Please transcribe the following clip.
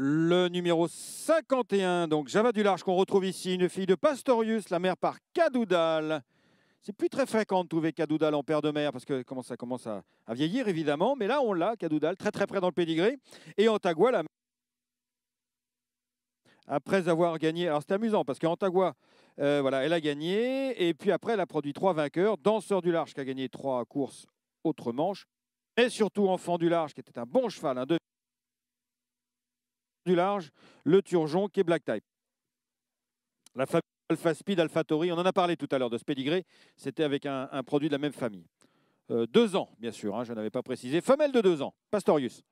le numéro 51, donc Java du Large, qu'on retrouve ici, une fille de Pastorius, la mère par Cadoudal. C'est plus très fréquent de trouver Cadoudal en père de mère parce que ça commence à, vieillir évidemment, mais là on l'a, Cadoudal, très très près dans le pédigré. Et Antagua, la... après avoir gagné, alors c'est amusant parce qu'Antagua, euh, voilà, elle a gagné et puis après elle a produit trois vainqueurs, Danseur du Large qui a gagné trois courses autre manche, et surtout Enfant du Large qui était un bon cheval, un du large, le Turgeon qui est Black Type. La famille Alpha Speed, Alpha Tori, on en a parlé tout à l'heure de ce pedigree, c'était avec un, produit de la même famille. Euh, deux ans, bien sûr, hein, je n'avais pas précisé. Femelle de deux ans, Pastorius.